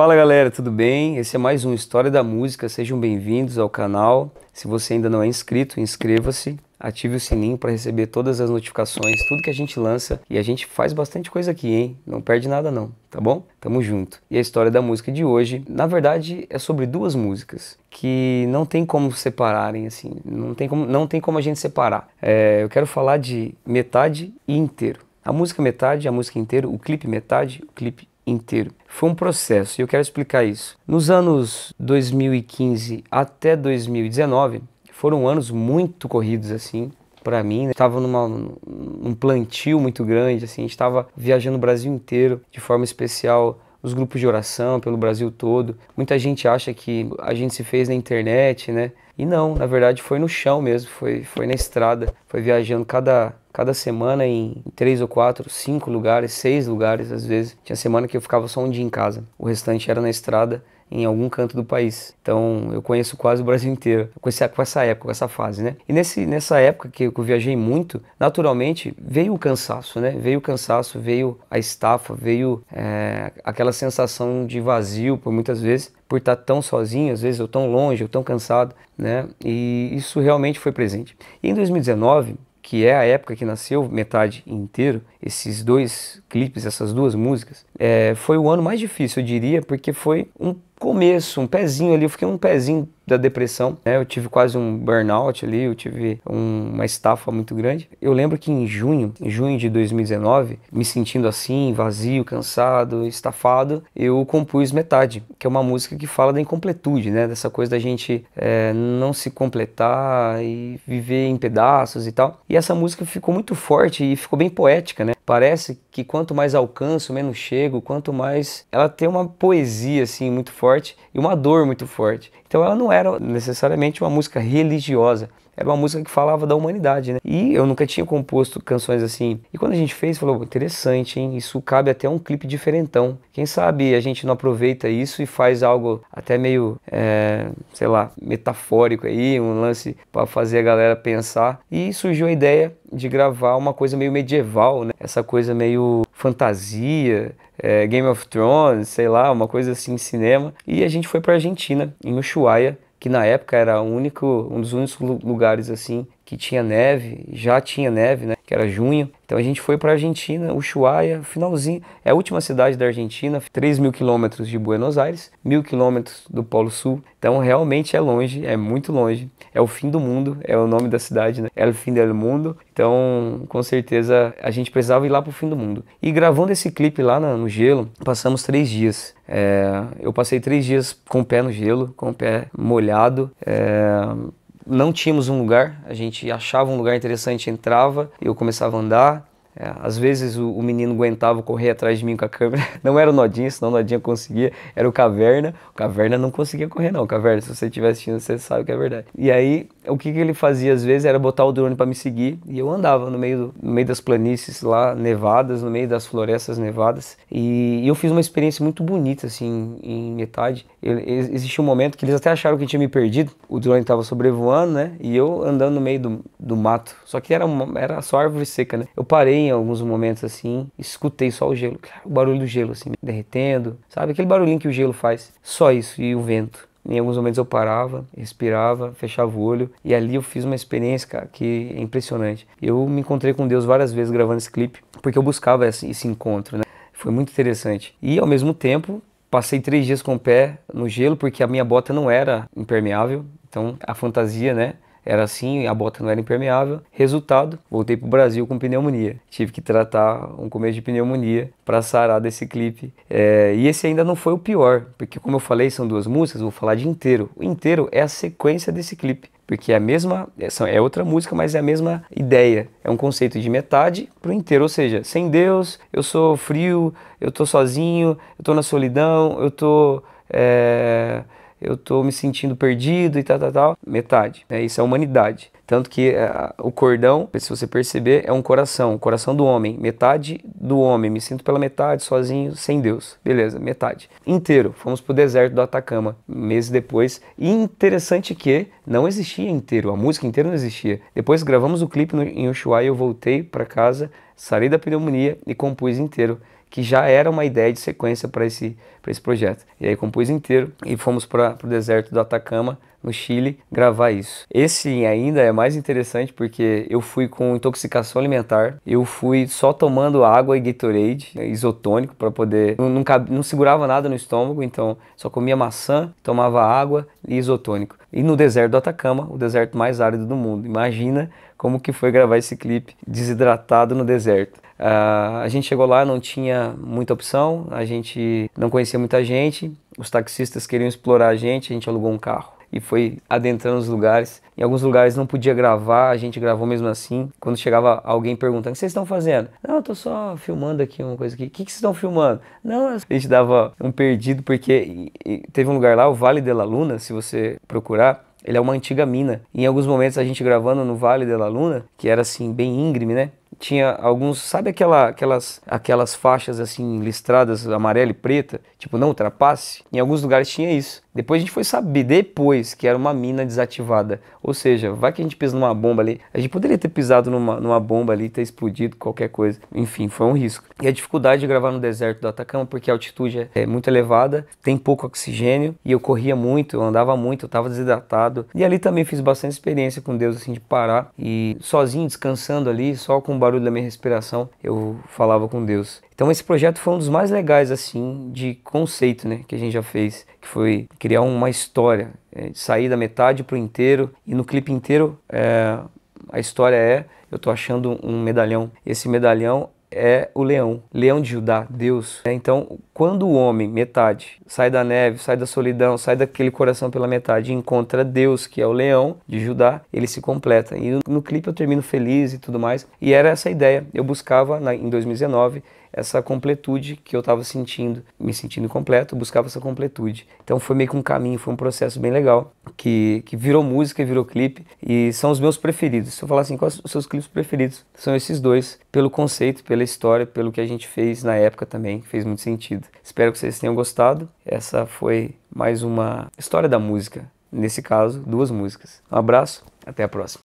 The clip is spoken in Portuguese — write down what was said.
Fala galera, tudo bem? Esse é mais um História da Música, sejam bem-vindos ao canal. Se você ainda não é inscrito, inscreva-se, ative o sininho para receber todas as notificações, tudo que a gente lança e a gente faz bastante coisa aqui, hein? Não perde nada não, tá bom? Tamo junto. E a história da música de hoje, na verdade, é sobre duas músicas que não tem como separarem assim, não tem como, não tem como a gente separar. É, eu quero falar de metade e inteiro. A música metade, a música inteira, o clipe metade, o clipe inteiro. Foi um processo e eu quero explicar isso. Nos anos 2015 até 2019 foram anos muito corridos assim para mim. Né? Estava numa, num plantio muito grande, assim, estava viajando o Brasil inteiro de forma especial os grupos de oração pelo Brasil todo. Muita gente acha que a gente se fez na internet, né? E não, na verdade foi no chão mesmo, foi, foi na estrada, foi viajando cada, cada semana em três ou quatro, cinco lugares, seis lugares às vezes. Tinha semana que eu ficava só um dia em casa, o restante era na estrada em algum canto do país. Então eu conheço quase o Brasil inteiro com essa, com essa época, com essa fase, né? E nesse, nessa época que eu viajei muito, naturalmente veio o cansaço, né? Veio o cansaço, veio a estafa, veio é, aquela sensação de vazio por muitas vezes, por estar tão sozinho, às vezes eu tão longe, eu tão cansado, né? E isso realmente foi presente. E em 2019, que é a época que nasceu metade inteiro, esses dois clipes, essas duas músicas, é, foi o ano mais difícil, eu diria, porque foi um começo, um pezinho ali, eu fiquei um pezinho da depressão, né? Eu tive quase um burnout ali, eu tive um, uma estafa muito grande. Eu lembro que em junho, em junho de 2019, me sentindo assim, vazio, cansado, estafado, eu compus Metade, que é uma música que fala da incompletude, né? Dessa coisa da gente é, não se completar e viver em pedaços e tal. E essa música ficou muito forte e ficou bem poética, né? Parece que quanto mais alcanço, menos chego, quanto mais. Ela tem uma poesia, assim, muito forte e uma dor muito forte. Então ela não é era necessariamente uma música religiosa, era uma música que falava da humanidade, né? E eu nunca tinha composto canções assim. E quando a gente fez, falou, interessante, hein? Isso cabe até um clipe diferentão. Quem sabe a gente não aproveita isso e faz algo até meio, é, sei lá, metafórico aí, um lance para fazer a galera pensar. E surgiu a ideia de gravar uma coisa meio medieval, né? Essa coisa meio fantasia, é, Game of Thrones, sei lá, uma coisa assim, cinema. E a gente foi para Argentina, em Ushuaia, que na época era único, um dos únicos lugares assim que tinha neve, já tinha neve, né? que era junho. Então a gente foi para a Argentina, Ushuaia, finalzinho. É a última cidade da Argentina, 3 mil quilômetros de Buenos Aires, mil quilômetros do Polo Sul. Então realmente é longe, é muito longe. É o fim do mundo, é o nome da cidade, né? É o fim do mundo. Então, com certeza, a gente precisava ir lá pro fim do mundo. E gravando esse clipe lá no gelo, passamos três dias. É, eu passei três dias com o pé no gelo, com o pé molhado. É, não tínhamos um lugar, a gente achava um lugar interessante, entrava, eu começava a andar, é, às vezes o, o, menino aguentava correr atrás de mim com a câmera. Não era o nodinho senão o nodinho conseguia. Era o Caverna. O Caverna não conseguia correr, não. Caverna, se você estiver assistindo, você sabe que é verdade. E aí, o que, que ele fazia às vezes era botar o drone para me seguir. E eu andava no meio, no meio das planícies lá, nevadas, no meio das florestas nevadas. E, e eu fiz uma experiência muito bonita, assim, em metade. Existia existiu um momento que eles até acharam que eu tinha me perdido. O drone estava sobrevoando, né? E eu andando no meio do, do mato. Só que era, uma, era só árvore seca, né? Eu parei em alguns momentos assim, escutei só o gelo, cara, o barulho do gelo assim, derretendo, sabe? Aquele barulhinho que o gelo faz, só isso, e o vento. Em alguns momentos eu parava, respirava, fechava o olho e ali eu fiz uma experiência, cara, que é impressionante. Eu me encontrei com Deus várias vezes gravando esse clipe, porque eu buscava esse, esse encontro, né? Foi muito interessante. E ao mesmo tempo, passei três dias com o pé no gelo, porque a minha bota não era impermeável, então a fantasia, né? era assim, a bota não era impermeável. Resultado, voltei para o Brasil com pneumonia. Tive que tratar um começo de pneumonia para sarar desse clipe. É, e esse ainda não foi o pior, porque como eu falei, são duas músicas, vou falar de inteiro. O inteiro é a sequência desse clipe porque é a mesma, é, é outra música, mas é a mesma ideia. É um conceito de metade para o inteiro, ou seja, sem Deus, eu sou frio, eu tô sozinho, eu tô na solidão, eu tô é, eu tô me sentindo perdido e tal, tal, tal. Metade. Né? Isso é humanidade. Tanto que uh, o cordão, se você perceber, é um coração, o coração do homem, metade do homem. Me sinto pela metade, sozinho, sem Deus. Beleza, metade. Inteiro. Fomos pro deserto do Atacama, meses depois. E interessante que não existia inteiro, a música inteira não existia. Depois gravamos o clipe no, em Ushuaia, eu voltei para casa, saí da pneumonia e compus inteiro que já era uma ideia de sequência para esse, esse projeto. E aí compus inteiro e fomos para o deserto do Atacama no Chile gravar isso. Esse ainda é mais interessante porque eu fui com intoxicação alimentar, eu fui só tomando água e Gatorade, né, isotônico para poder, não, não, não segurava nada no estômago, então só comia maçã, tomava água e isotônico. E no deserto do Atacama, o deserto mais árido do mundo. Imagina como que foi gravar esse clipe desidratado no deserto. Uh, a gente chegou lá, não tinha muita opção, a gente não conhecia muita gente, os taxistas queriam explorar a gente, a gente alugou um carro e foi adentrando os lugares. Em alguns lugares não podia gravar, a gente gravou mesmo assim. Quando chegava alguém perguntando, o que vocês estão fazendo? Não, eu tô só filmando aqui uma coisa aqui. O que, que vocês estão filmando? Não, a gente dava um perdido, porque teve um lugar lá, o Vale de la Luna, se você procurar, ele é uma antiga mina. Em alguns momentos a gente gravando no Vale da Luna, que era assim bem íngreme, né? Tinha alguns, sabe aquela, aquelas, aquelas faixas assim listradas amarela e preta, tipo não ultrapasse. Em alguns lugares tinha isso. Depois a gente foi saber depois que era uma mina desativada. Ou seja, vai que a gente pisa numa bomba ali. A gente poderia ter pisado numa, numa bomba ali, ter explodido qualquer coisa. Enfim, foi um risco. E a dificuldade de gravar no deserto do Atacama, porque a altitude é, é muito elevada, tem pouco oxigênio e eu corria muito, eu andava muito, eu estava desidratado. E ali também fiz bastante experiência com Deus, assim, de parar e sozinho, descansando ali, só com o barulho da minha respiração, eu falava com Deus. Então esse projeto foi um dos mais legais assim de conceito, né, que a gente já fez, que foi criar uma história, é, sair da metade para o inteiro e no clipe inteiro é, a história é eu tô achando um medalhão. Esse medalhão é o leão, leão de Judá, Deus. É, então quando o homem, metade, sai da neve, sai da solidão, sai daquele coração pela metade e encontra Deus, que é o leão de Judá, ele se completa. E no clipe eu termino feliz e tudo mais. E era essa a ideia. Eu buscava, na, em 2019, essa completude que eu estava sentindo, me sentindo completo, buscava essa completude. Então foi meio que um caminho, foi um processo bem legal, que, que virou música, virou clipe, e são os meus preferidos. Se eu falar assim, quais os seus clipes preferidos? São esses dois, pelo conceito, pela história, pelo que a gente fez na época também, fez muito sentido. Espero que vocês tenham gostado. Essa foi mais uma história da música. Nesse caso, duas músicas. Um abraço, até a próxima.